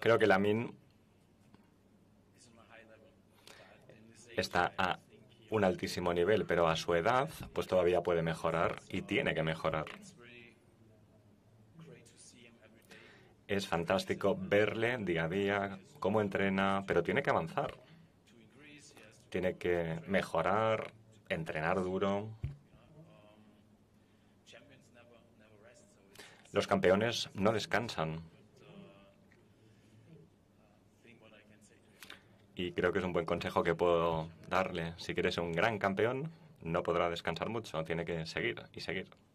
Creo que Lamin está a un altísimo nivel, pero a su edad pues todavía puede mejorar y tiene que mejorar. Es fantástico verle día a día cómo entrena, pero tiene que avanzar. Tiene que mejorar, entrenar duro. Los campeones no descansan. y creo que es un buen consejo que puedo darle. Si quieres un gran campeón, no podrá descansar mucho, tiene que seguir y seguir.